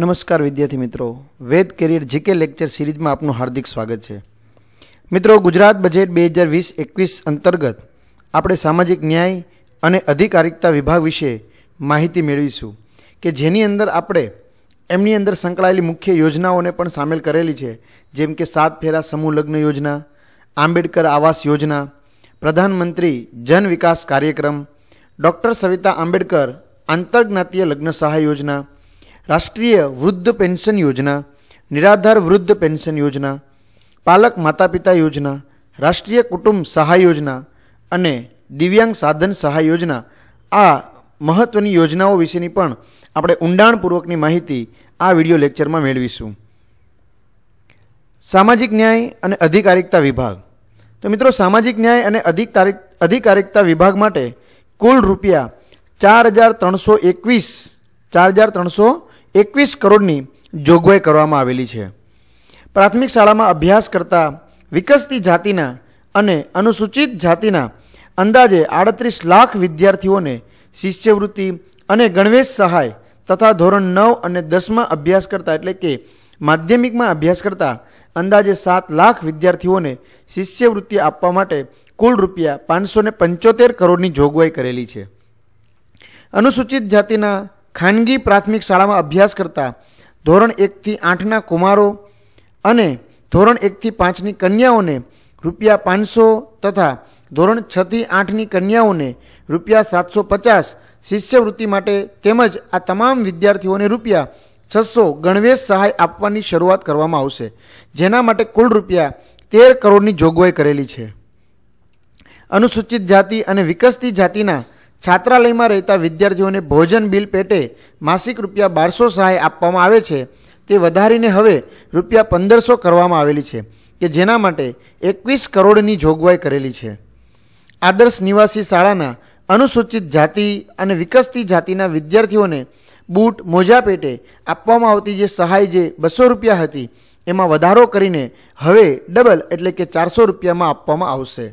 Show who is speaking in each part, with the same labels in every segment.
Speaker 1: નમસ્કાર વિદ્યાર્થી મિત્રો વેદ કેરિયર જીકે લેક્ચર સિરીઝમાં આપનું હાર્દિક સ્વાગત છે મિત્રો ગુજરાત બજેટ બે હજાર વીસ એકવીસ અંતર્ગત આપણે સામાજિક ન્યાય અને અધિકારિકતા વિભાગ વિશે માહિતી મેળવીશું કે જેની અંદર આપણે એમની અંદર સંકળાયેલી મુખ્ય યોજનાઓને પણ સામેલ કરેલી છે જેમ કે સાત ફેરા સમૂહ લગ્ન યોજના આંબેડકર આવાસ યોજના પ્રધાનમંત્રી જન વિકાસ કાર્યક્રમ ડૉક્ટર સવિતા આંબેડકર આંતરજ્ઞાતીય લગ્ન સહાય યોજના રાષ્ટ્રીય વૃદ્ધ પેન્શન યોજના નિરાધાર વૃદ્ધ પેન્શન યોજના પાલક માતા પિતા યોજના રાષ્ટ્રીય કુટુંબ સહાય યોજના અને દિવ્યાંગ સાધન સહાય યોજના આ મહત્ત્વની યોજનાઓ વિશેની પણ આપણે ઊંડાણપૂર્વકની માહિતી આ વિડીયો લેક્ચરમાં મેળવીશું સામાજિક ન્યાય અને અધિકારિકતા વિભાગ તો મિત્રો સામાજિક ન્યાય અને અધિકારિક અધિકારિકતા વિભાગ માટે કુલ રૂપિયા ચાર હજાર ત્રણસો એકવીસ ચાર હજાર ત્રણસો એકવીસ કરોડની જોગવાઈ કરવામાં આવેલી છે પ્રાથમિક શાળામાં અભ્યાસ કરતા વિકસતી જાતિના અને અનુસૂચિત જાતિના અંદાજે આડત્રીસ લાખ વિદ્યાર્થીઓને શિષ્યવૃત્તિ અને ગણવેશ સહાય તથા ધોરણ નવ અને દસમાં અભ્યાસ કરતા એટલે કે માધ્યમિકમાં અભ્યાસ કરતા અંદાજે સાત લાખ વિદ્યાર્થીઓને શિષ્યવૃત્તિ આપવા માટે કુલ રૂપિયા પાંચસો પંચોતેર કરોડની જોગવાઈ કરેલી છે અનુસૂચિત જાતિના ખાનગી પ્રાથમિક શાળામાં અભ્યાસ કરતા ધોરણ એકથી આઠના કુમારો અને ધોરણ એકથી પાંચની કન્યાઓને રૂપિયા પાંચસો તથા ધોરણ છથી આઠની કન્યાઓને રૂપિયા સાતસો પચાસ શિષ્યવૃત્તિ માટે તેમજ આ તમામ વિદ્યાર્થીઓને રૂપિયા છસો ગણવેશ સહાય આપવાની શરૂઆત કરવામાં આવશે જેના માટે કુલ રૂપિયા તેર કરોડની જોગવાઈ કરેલી છે અનુસૂચિત જાતિ અને વિકસતી જાતિના છાત્રાલયમાં રહેતા વિદ્યાર્થીઓને ભોજન બિલ પેટે માસિક રૂપિયા બારસો સહાય આપવામાં આવે છે તે વધારીને હવે રૂપિયા પંદરસો કરવામાં આવેલી છે કે જેના માટે એકવીસ કરોડની જોગવાઈ કરેલી છે આદર્શ નિવાસી શાળાના અનુસૂચિત જાતિ અને વિકસતી જાતિના વિદ્યાર્થીઓને બૂટ મોજા પેટે આપવામાં આવતી જે સહાય જે બસો રૂપિયા હતી એમાં વધારો કરીને હવે ડબલ એટલે કે ચારસો રૂપિયામાં આપવામાં આવશે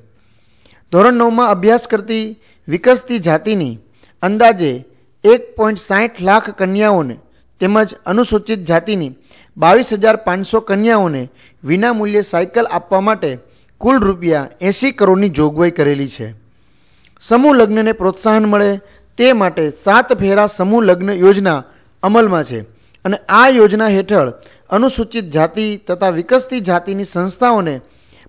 Speaker 1: ધોરણ નવમાં અભ્યાસ કરતી વિકસતી જાતિની અંદાજે એક પોઈન્ટ સાહીઠ લાખ કન્યાઓને તેમજ અનુસૂચિત જાતિની બાવીસ હજાર પાંચસો કન્યાઓને વિનામૂલ્યે સાયકલ આપવા માટે કુલ રૂપિયા એંસી કરોડની જોગવાઈ કરેલી છે સમૂહ લગ્નને પ્રોત્સાહન મળે તે માટે સાત ફેરા સમૂહ લગ્ન યોજના અમલમાં છે અને આ યોજના હેઠળ અનુસૂચિત જાતિ તથા વિકસતી જાતિની સંસ્થાઓને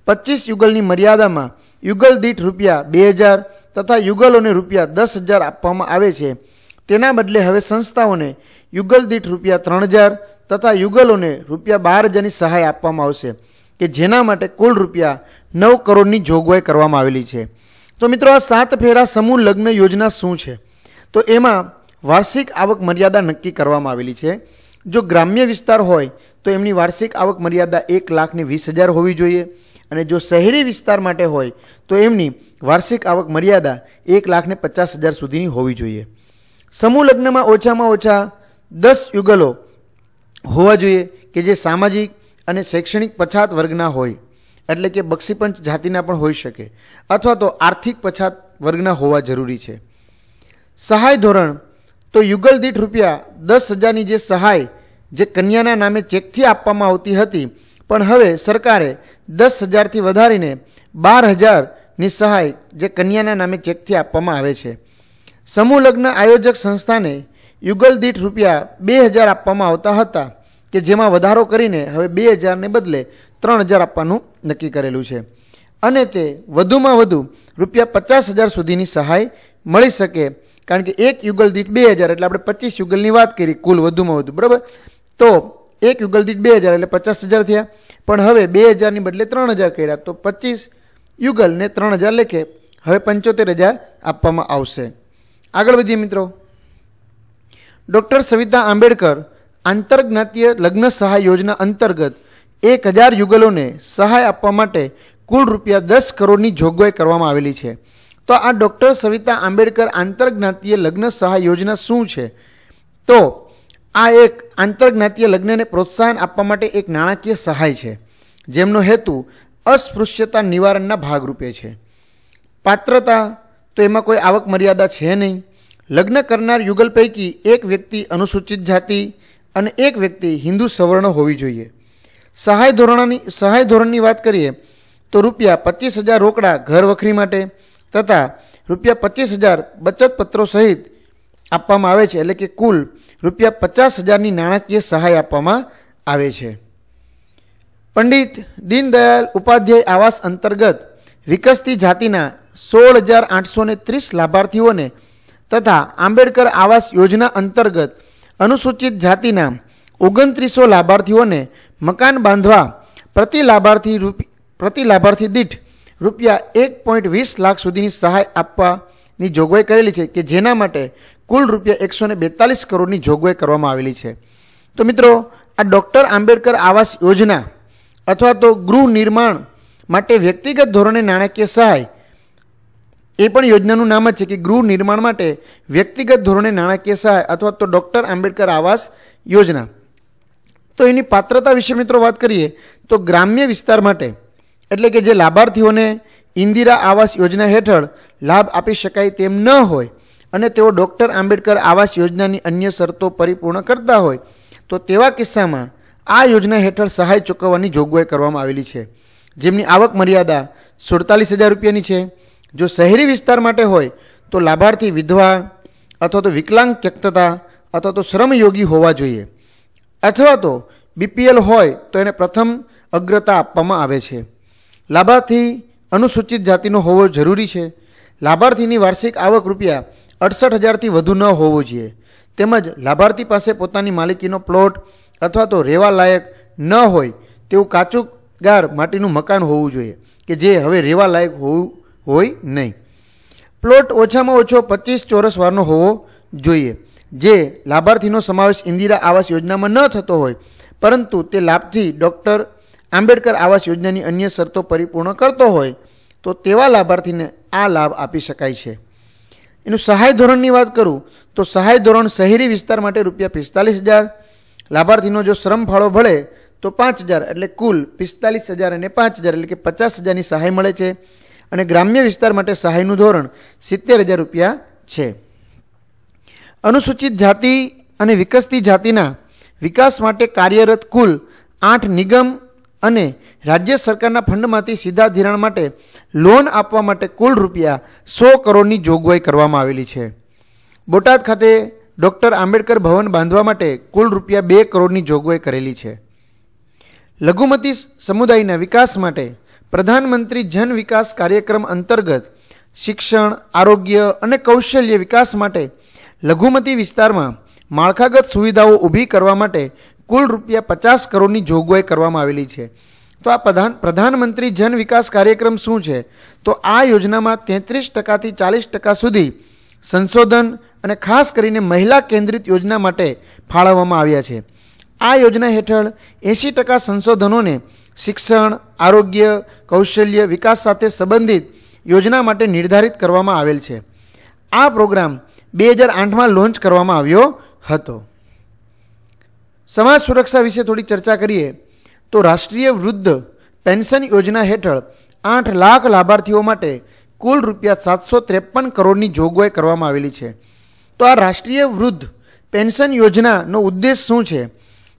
Speaker 1: પચીસ યુગલની મર્યાદામાં યુગલ દીઠ રૂપિયા બે હજાર તથા યુગલોને રૂપિયા દસ હજાર આપવામાં આવે છે તેના બદલે હવે સંસ્થાઓને યુગલ દીઠ રૂપિયા ત્રણ હજાર તથા યુગલોને રૂપિયા બાર હજારની સહાય આપવામાં આવશે કે જેના માટે કુલ રૂપિયા નવ કરોડની જોગવાઈ કરવામાં આવેલી છે તો મિત્રો આ સાત ફેરા સમૂહ લગ્ન યોજના શું છે તો એમાં વાર્ષિક આવક મર્યાદા નક્કી કરવામાં આવેલી છે જો ગ્રામ્ય વિસ્તાર હોય તો એમની વાર્ષિક આવક મર્યાદા એક લાખની વીસ હજાર હોવી જોઈએ અને જો શહેરી વિસ્તાર માટે હોય તો એમની વાર્ષિક આવક મર્યાદા એક લાખને પચાસ હજાર સુધીની હોવી જોઈએ સમૂહ લગ્નમાં ઓછામાં ઓછા દસ યુગલો હોવા જોઈએ કે જે સામાજિક અને શૈક્ષણિક પછાત વર્ગના હોય એટલે કે બક્ષીપંચ જાતિના પણ હોઈ શકે અથવા તો આર્થિક પછાત વર્ગના હોવા જરૂરી છે સહાય ધોરણ તો યુગલ દીઠ રૂપિયા દસ હજારની જે સહાય જે કન્યાના નામે ચેકથી આપવામાં આવતી હતી પણ હવે સરકારે દસ હજારથી વધારીને બાર હજારની સહાય જે કન્યાના નામે ચેકથી આપવામાં આવે છે સમૂહ લગ્ન આયોજક સંસ્થાને યુગલ દીઠ રૂપિયા બે હજાર આપવામાં આવતા હતા કે જેમાં વધારો કરીને હવે બે હજારને બદલે ત્રણ હજાર આપવાનું નક્કી કરેલું છે અને તે વધુમાં વધુ રૂપિયા પચાસ હજાર સુધીની સહાય મળી શકે કારણ કે એક યુગલ દીઠ બે હજાર એટલે આપણે પચીસ યુગલની વાત કરી કુલ વધુમાં વધુ બરાબર તો એક યુગલ દીઠ બે હજાર એટલે પચાસ હજાર થયા પણ હવે બે હજારની બદલે ત્રણ હજાર કર્યા તો પચીસ યુગલને ત્રણ હજાર લેખે હવે પંચોતેર હજાર આપવામાં આવશે આગળ વધીએ મિત્રો ડૉક્ટર સવિતા આંબેડકર આંતરજ્ઞાતીય લગ્ન સહાય યોજના અંતર્ગત એક હજાર યુગલોને સહાય આપવા માટે કુલ રૂપિયા દસ કરોડની જોગવાઈ કરવામાં આવેલી છે તો આ ડૉક્ટર સવિતા આંબેડકર આંતરજ્ઞાતીય લગ્ન સહાય યોજના શું છે તો આ એક આંતરજ્ઞાતીય લગ્નને પ્રોત્સાહન આપવા માટે એક નાણાકીય સહાય છે જેમનો હેતુ અસ્પૃશ્યતા નિવારણના ભાગરૂપે છે પાત્રતા તો એમાં કોઈ આવક મર્યાદા છે નહીં લગ્ન કરનાર યુગલ પૈકી એક વ્યક્તિ અનુસૂચિત જાતિ અને એક વ્યક્તિ હિન્દુ સવર્ણ હોવી જોઈએ સહાય ધોરણની સહાય ધોરણની વાત કરીએ તો રૂપિયા પચીસ હજાર રોકડા ઘર વખરી માટે તથા રૂપિયા પચીસ હજાર બચત પત્રો સહિત આપવામાં આવે છે એટલે કે કુલ રૂપિયા પચાસ હજારની નાણાકીય સહાય આપવામાં આવે છે પંડિત દીનદયાલ ઉપાધ્યાય આવાસ અંતર્ગત વિકસતી જાતિના સોળ હજાર આઠસો ને ત્રીસ લાભાર્થીઓને તથા આંબેડકર આવાસ યોજના અંતર્ગત અનુસૂચિત જાતિના ઓગણત્રીસો લાભાર્થીઓને મકાન બાંધવા પ્રતિ લાભાર્થી પ્રતિ લાભાર્થી દીઠ રૂપિયા એક પોઈન્ટ વીસ લાખ સુધીની સહાય આપવાની જોગવાઈ કરેલી છે કે જેના માટે કુલ રૂપિયા એકસો ને બેતાલીસ કરોડની જોગવાઈ કરવામાં આવેલી છે તો મિત્રો આ ડૉક્ટર આંબેડકર આવાસ યોજના અથવા તો ગૃહ નિર્માણ માટે વ્યક્તિગત ધોરણે નાણાકીય સહાય એ પણ યોજનાનું નામ જ છે કે ગૃહ નિર્માણ માટે વ્યક્તિગત ધોરણે નાણાકીય સહાય અથવા તો ડૉક્ટર આંબેડકર આવાસ યોજના તો એની પાત્રતા વિશે મિત્રો વાત કરીએ તો ગ્રામ્ય વિસ્તાર માટે એટલે કે જે લાભાર્થીઓને ઇન્દિરા આવાસ યોજના હેઠળ લાભ આપી શકાય તેમ ન હોય અને તેઓ ડૉક્ટર આંબેડકર આવાસ યોજનાની અન્ય શરતો પરિપૂર્ણ કરતા હોય તો તેવા કિસ્સામાં આ યોજના હેઠળ સહાય ચૂકવવાની જોગવાઈ કરવામાં આવેલી છે જેમની આવક મર્યાદા સુડતાલીસ હજાર રૂપિયાની છે જો શહેરી વિસ્તાર માટે હોય તો લાભાર્થી વિધવા અથવા તો વિકલાંગ ત્યક્તતા અથવા તો શ્રમયોગી હોવા જોઈએ અથવા તો બીપીએલ હોય તો એને પ્રથમ અગ્રતા આપવામાં આવે છે લાભાર્થી અનુસૂચિત જાતિનો હોવો જરૂરી છે લાભાર્થીની વાર્ષિક આવક રૂપિયા અડસઠ હજારથી વધુ ન હોવું જોઈએ તેમજ લાભાર્થી પાસે પોતાની માલિકીનો પ્લોટ અથવા તો રહેવા લાયક ન હોય તેવું કાચુગાર માટીનું મકાન હોવું જોઈએ કે જે હવે રહેવા લાયક હોવું હોય નહીં પ્લોટ ઓછામાં ઓછો પચીસ ચોરસ વારનો હોવો જોઈએ જે લાભાર્થીનો સમાવેશ ઇન્દિરા આવાસ યોજનામાં ન થતો હોય પરંતુ તે લાભથી ડૉક્ટર આંબેડકર આવાસ યોજનાની અન્ય શરતો પરિપૂર્ણ કરતો હોય તો તેવા લાભાર્થીને આ લાભ આપી શકાય છે એનું સહાય ધોરણની વાત કરું તો સહાય ધોરણ શહેરી વિસ્તાર માટે રૂપિયા પિસ્તાલીસ હજાર લાભાર્થીનો જો શ્રમ ફાળો ભળે તો પાંચ હજાર એટલે કુલ પિસ્તાલીસ હજાર અને પાંચ હજાર એટલે કે પચાસ હજારની સહાય મળે છે અને ગ્રામ્ય વિસ્તાર માટે સહાયનું ધોરણ સિત્તેર હજાર રૂપિયા છે અનુસૂચિત જાતિ અને વિકસતી જાતિના વિકાસ માટે કાર્યરત કુલ આઠ નિગમ અને રાજ્ય સરકારના ફંડમાંથી સીધા ધિરાણ માટે લોન આપવા માટે કુલ રૂપિયા સો કરોડની જોગવાઈ કરવામાં આવેલી છે બોટાદ ખાતે ડૉક્ટર આંબેડકર ભવન બાંધવા માટે કુલ રૂપિયા બે કરોડની જોગવાઈ કરેલી છે લઘુમતી સમુદાયના વિકાસ માટે પ્રધાનમંત્રી જન વિકાસ કાર્યક્રમ અંતર્ગત શિક્ષણ આરોગ્ય અને કૌશલ્ય વિકાસ માટે લઘુમતી વિસ્તારમાં માળખાગત સુવિધાઓ ઊભી કરવા માટે કુલ રૂપિયા પચાસ કરોડની જોગવાઈ કરવામાં આવેલી છે તો આ પ્રધાન પ્રધાનમંત્રી જન વિકાસ કાર્યક્રમ શું છે તો આ યોજનામાં તેત્રીસ ટકાથી ચાલીસ ટકા સુધી સંશોધન અને ખાસ કરીને મહિલા કેન્દ્રિત યોજના માટે ફાળવવામાં આવ્યા છે આ યોજના હેઠળ એંશી ટકા સંશોધનોને શિક્ષણ આરોગ્ય કૌશલ્ય વિકાસ સાથે સંબંધિત યોજના માટે નિર્ધારિત કરવામાં આવેલ છે આ પ્રોગ્રામ બે હજાર આઠમાં લોન્ચ કરવામાં આવ્યો હતો સમાજ સુરક્ષા વિશે થોડી ચર્ચા કરીએ તો રાષ્ટ્રીય વૃદ્ધ પેન્શન યોજના હેઠળ આઠ લાખ લાભાર્થીઓ માટે કુલ રૂપિયા સાતસો ત્રેપન કરોડની જોગવાઈ કરવામાં આવેલી છે તો આ રાષ્ટ્રીય વૃદ્ધ પેન્શન યોજનાનો ઉદ્દેશ શું છે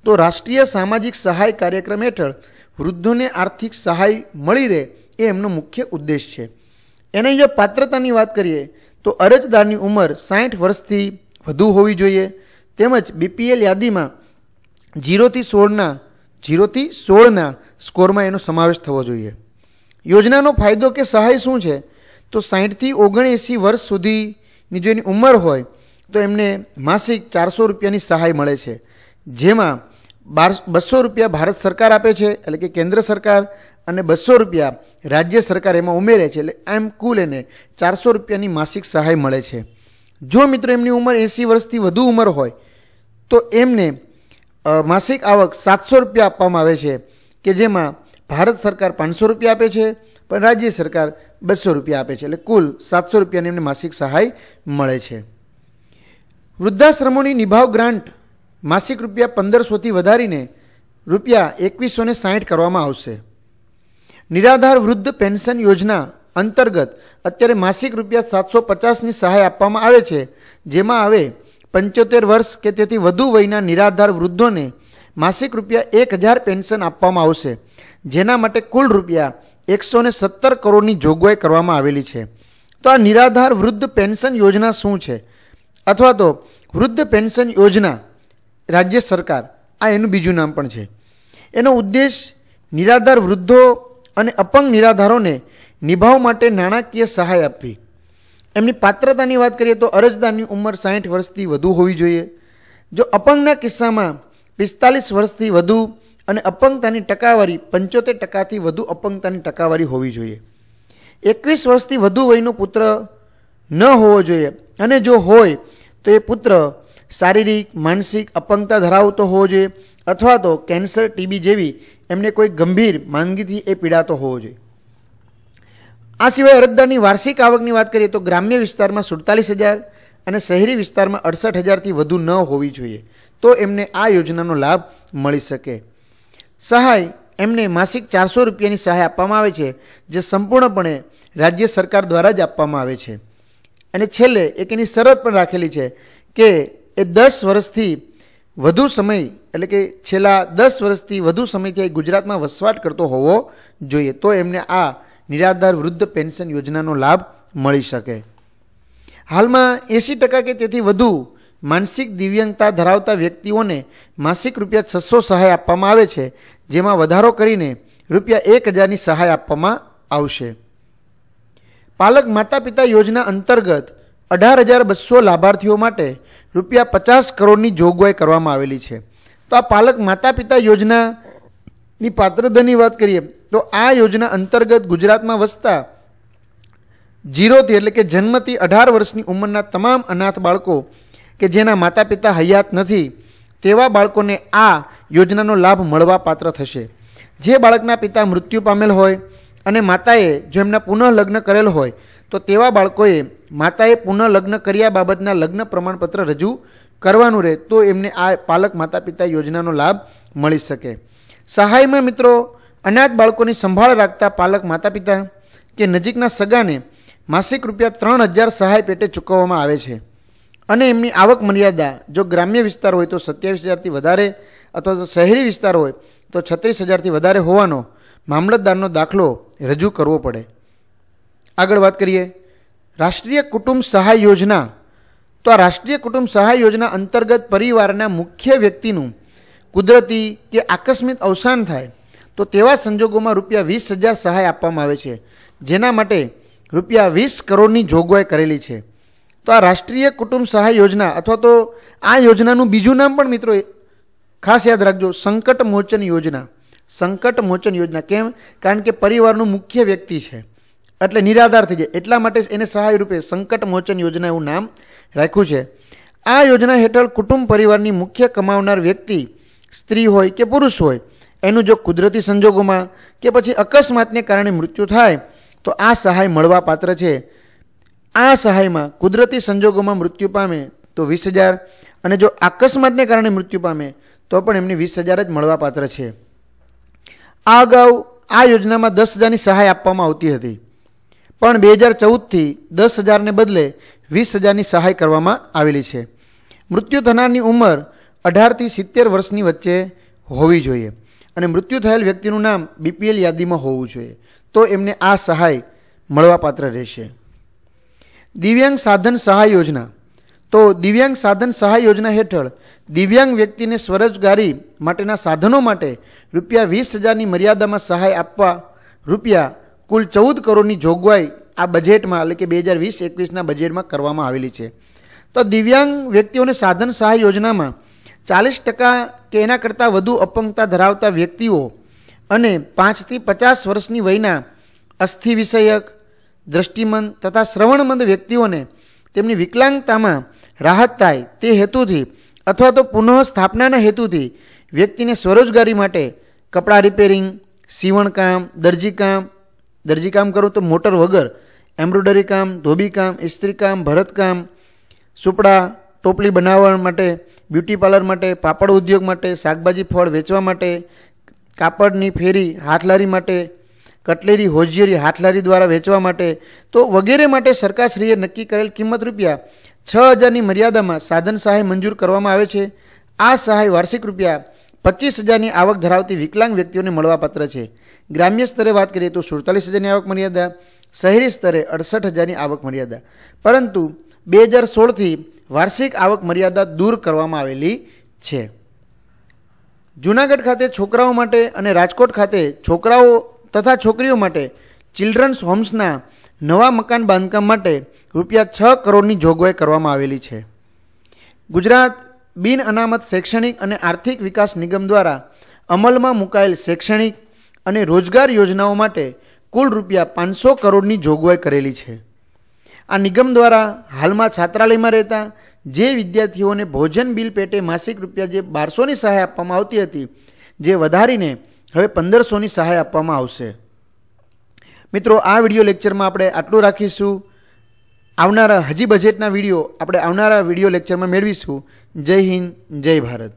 Speaker 1: તો રાષ્ટ્રીય સામાજિક સહાય કાર્યક્રમ હેઠળ વૃદ્ધોને આર્થિક સહાય મળી રહે એ એમનો મુખ્ય ઉદ્દેશ છે એની જો પાત્રતાની વાત કરીએ તો અરજદારની ઉંમર સાઠ વર્ષથી વધુ હોવી જોઈએ તેમજ બીપીએલ યાદીમાં જીરોથી સોળના જીરોથી સોળના સ્કોરમાં એનો સમાવેશ થવો જોઈએ યોજનાનો ફાયદો કે સહાય શું છે તો સાહીઠથી ઓગણએંસી વર્ષ સુધીની જો એની ઉંમર હોય તો એમને માસિક ચારસો રૂપિયાની સહાય મળે છે જેમાં બાર બસો રૂપિયા ભારત સરકાર આપે છે એટલે કે કેન્દ્ર સરકાર અને બસો રૂપિયા રાજ્ય સરકાર એમાં ઉમેરે છે એટલે આમ કુલ એને ચારસો રૂપિયાની માસિક સહાય મળે છે જો મિત્રો એમની ઉંમર એંસી વર્ષથી વધુ ઉંમર હોય તો એમને માસિક આવક સાતસો રૂપિયા આપવામાં આવે છે કે જેમાં ભારત સરકાર પાંચસો રૂપિયા આપે છે પણ રાજ્ય સરકાર બસો રૂપિયા આપે છે એટલે કુલ સાતસો રૂપિયાની એમને માસિક સહાય મળે છે વૃદ્ધાશ્રમોની નિભાવ ગ્રાન્ટ માસિક રૂપિયા પંદરસોથી વધારીને રૂપિયા એકવીસો સાહીઠ કરવામાં આવશે નિરાધાર વૃદ્ધ પેન્શન યોજના અંતર્ગત અત્યારે માસિક રૂપિયા સાતસો પચાસની સહાય આપવામાં આવે છે જેમાં હવે પંચોતેર વર્ષ કે તેથી વધુ વયના નિરાધાર વૃદ્ધોને માસિક રૂપિયા એક હજાર પેન્શન આપવામાં આવશે જેના માટે કુલ રૂપિયા એકસો ને સત્તર કરોડની જોગવાઈ કરવામાં આવેલી છે તો આ નિરાધાર વૃદ્ધ પેન્શન યોજના શું છે અથવા તો વૃદ્ધ પેન્શન યોજના રાજ્ય સરકાર આ એનું બીજું નામ પણ છે એનો ઉદ્દેશ નિરાધાર વૃદ્ધો અને અપંગ નિરાધારોને નિભાવ માટે નાણાકીય સહાય આપવી એમની પાત્રતાની વાત કરીએ તો અરજદારની ઉંમર સાહીઠ વર્ષથી વધુ હોવી જોઈએ જો અપંગના કિસ્સામાં પિસ્તાલીસ વર્ષથી વધુ અને અપંગતાની ટકાવારી પંચોતેર ટકાથી વધુ અપંગતાની ટકાવારી હોવી જોઈએ એકવીસ વર્ષથી વધુ વયનો પુત્ર ન હોવો જોઈએ અને જો હોય તો એ પુત્ર શારીરિક માનસિક અપંગતા ધરાવતો હોવો જોઈએ અથવા તો કેન્સર ટીબી જેવી એમને કોઈ ગંભીર માંદગીથી એ પીડાતો હોવો જોઈએ આ સિવાય અરજદારની વાર્ષિક આવકની વાત કરીએ તો ગ્રામ્ય વિસ્તારમાં સુડતાલીસ હજાર અને શહેરી વિસ્તારમાં અડસઠ હજારથી વધુ ન હોવી જોઈએ તો એમને આ યોજનાનો લાભ મળી શકે સહાય એમને માસિક ચારસો રૂપિયાની સહાય આપવામાં આવે છે જે સંપૂર્ણપણે રાજ્ય સરકાર દ્વારા જ આપવામાં આવે છે અને છેલ્લે એક એની શરત પણ રાખેલી છે કે એ દસ વર્ષથી વધુ સમય એટલે કે છેલ્લા દસ વર્ષથી વધુ સમયથી ગુજરાતમાં વસવાટ કરતો હોવો જોઈએ તો એમને આ નિરાધાર વૃદ્ધ પેન્શન યોજનાનો લાભ મળી શકે હાલમાં એંસી ટકા કે તેથી વધુ માનસિક દિવ્યંગતા ધરાવતા વ્યક્તિઓને માસિક રૂપિયા છસો સહાય આપવામાં આવે છે જેમાં વધારો કરીને રૂપિયા એક હજારની સહાય આપવામાં આવશે પાલક માતા પિતા યોજના અંતર્ગત અઢાર હજાર બસો લાભાર્થીઓ માટે રૂપિયા પચાસ કરોડની જોગવાઈ કરવામાં આવેલી છે તો આ પાલક માતા પિતા યોજનાની પાત્રધની વાત કરીએ તો આ યોજના અંતર્ગત ગુજરાતમાં વસતા જીરોથી એટલે કે જન્મથી અઢાર વર્ષની ઉંમરના તમામ અનાથ બાળકો કે જેના માતા પિતા હયાત નથી તેવા બાળકોને આ યોજનાનો લાભ મળવા પાત્ર થશે જે બાળકના પિતા મૃત્યુ પામેલ હોય અને માતાએ જો એમના પુનઃ લગ્ન કરેલ હોય તો તેવા બાળકોએ માતાએ પુનઃ લગ્ન કર્યા બાબતના લગ્ન પ્રમાણપત્ર રજૂ કરવાનું રહે તો એમને આ પાલક માતા પિતા યોજનાનો લાભ મળી શકે સહાયમાં મિત્રો અનાથ બાળકોની સંભાળ રાખતા પાલક માતા પિતા કે નજીકના સગાને માસિક રૂપિયા ત્રણ હજાર સહાય પેટે ચૂકવવામાં આવે છે અને એમની આવક મર્યાદા જો ગ્રામ્ય વિસ્તાર હોય તો સત્યાવીસ હજારથી વધારે અથવા તો શહેરી વિસ્તાર હોય તો છત્રીસ હજારથી વધારે હોવાનો મામલતદારનો દાખલો રજૂ કરવો પડે આગળ વાત કરીએ રાષ્ટ્રીય કુટુંબ સહાય યોજના તો આ રાષ્ટ્રીય કુટુંબ સહાય યોજના અંતર્ગત પરિવારના મુખ્ય વ્યક્તિનું કુદરતી કે આકસ્મિક અવસાન થાય તો તેવા સંજોગોમાં રૂપિયા વીસ હજાર સહાય આપવામાં આવે છે જેના માટે રૂપિયા વીસ કરોડની જોગવાઈ કરેલી છે તો આ રાષ્ટ્રીય કુટુંબ સહાય યોજના અથવા તો આ યોજનાનું બીજું નામ પણ મિત્રો ખાસ યાદ રાખજો સંકટ મોચન યોજના સંકટ મોચન યોજના કેમ કારણ કે પરિવારનું મુખ્ય વ્યક્તિ છે એટલે નિરાધાર થઈ જાય એટલા માટે એને સહાય રૂપે સંકટ મોચન યોજના એવું નામ રાખ્યું છે આ યોજના હેઠળ કુટુંબ પરિવારની મુખ્ય કમાવનાર વ્યક્તિ સ્ત્રી હોય કે પુરુષ હોય એનું જો કુદરતી સંજોગોમાં કે પછી અકસ્માતને કારણે મૃત્યુ થાય તો આ સહાય મળવા પાત્ર છે આ સહાયમાં કુદરતી સંજોગોમાં મૃત્યુ પામે તો વીસ હજાર અને જો અકસ્માતને કારણે મૃત્યુ પામે તો પણ એમને વીસ હજાર જ મળવાપાત્ર છે આ અગાઉ આ યોજનામાં દસ હજારની સહાય આપવામાં આવતી હતી પણ બે હજાર ચૌદથી દસ હજારને બદલે વીસ હજારની સહાય કરવામાં આવેલી છે મૃત્યુ થનારની ઉંમર અઢારથી સિત્તેર વર્ષની વચ્ચે હોવી જોઈએ અને મૃત્યુ થયેલ વ્યક્તિનું નામ બીપીએલ યાદીમાં હોવું જોઈએ તો એમને આ સહાય મળવાપાત્ર રહેશે દિવ્યાંગ સાધન સહાય યોજના તો દિવ્યાંગ સાધન સહાય યોજના હેઠળ દિવ્યાંગ વ્યક્તિને સ્વરોજગારી માટેના સાધનો માટે રૂપિયા વીસ હજારની મર્યાદામાં સહાય આપવા રૂપિયા કુલ ચૌદ કરોડની જોગવાઈ આ બજેટમાં એટલે કે બે હજાર વીસ એકવીસના બજેટમાં કરવામાં આવેલી છે તો દિવ્યાંગ વ્યક્તિઓને સાધન સહાય યોજનામાં ચાલીસ ટકા કે એના કરતાં વધુ અપંગતા ધરાવતા વ્યક્તિઓ અને પાંચથી પચાસ વર્ષની વયના અસ્થિ વિષયક દ્રષ્ટિમંદ તથા શ્રવણમંદ વ્યક્તિઓને તેમની વિકલાંગતામાં રાહત થાય તે હેતુથી અથવા તો પુનઃ સ્થાપનાના હેતુથી વ્યક્તિને સ્વરોજગારી માટે કપડાં રિપેરિંગ સીવણકામ દરજીકામ દરજીકામ કરું તો મોટર વગર એમ્બ્રોઇડરી કામ ધોબીકામ ઇસ્ત્રીકામ ભરતકામ સુપડા ટોપલી બનાવવા માટે બ્યુટી પાર્લર માટે પાપડ ઉદ્યોગ માટે શાકભાજી ફળ વેચવા માટે કાપડની ફેરી હાથલારી માટે કટલેરી હોજિયરી હાથલારી દ્વારા વેચવા માટે તો વગેરે માટે સરકારશ્રીએ નક્કી કરેલ કિંમત રૂપિયા છ હજારની મર્યાદામાં સાધન સહાય મંજૂર કરવામાં આવે છે આ સહાય વાર્ષિક રૂપિયા પચીસ હજારની આવક ધરાવતી વિકલાંગ વ્યક્તિઓને મળવાપાત્ર છે ગ્રામ્ય સ્તરે વાત કરીએ તો સુડતાલીસ હજારની આવક મર્યાદા શહેરી સ્તરે અડસઠ હજારની આવક મર્યાદા પરંતુ બે હજાર સોળથી વાર્ષિક આવક મર્યાદા દૂર કરવામાં આવેલી છે જૂનાગઢ ખાતે છોકરાઓ માટે અને રાજકોટ ખાતે છોકરાઓ તથા છોકરીઓ માટે ચિલ્ડ્રન્સ હોમ્સના નવા મકાન બાંધકામ માટે રૂપિયા છ કરોડની જોગવાઈ કરવામાં આવેલી છે ગુજરાત બિન અનામત શૈક્ષણિક અને આર્થિક વિકાસ નિગમ દ્વારા અમલમાં મુકાયેલ શૈક્ષણિક અને રોજગાર યોજનાઓ માટે કુલ રૂપિયા પાંચસો કરોડની જોગવાઈ કરેલી છે આ નિગમ દ્વારા હાલમાં છાત્રાલયમાં રહેતા જે વિદ્યાર્થીઓને ભોજન બિલ પેટે માસિક રૂપિયા જે બારસોની સહાય આપવામાં આવતી હતી જે વધારીને હવે પંદરસોની સહાય આપવામાં આવશે મિત્રો આ વિડીયો લેક્ચરમાં આપણે આટલું રાખીશું આવનારા હજી બજેટના વિડીયો આપણે આવનારા વિડીયો લેક્ચરમાં મેળવીશું જય હિન્દ જય ભારત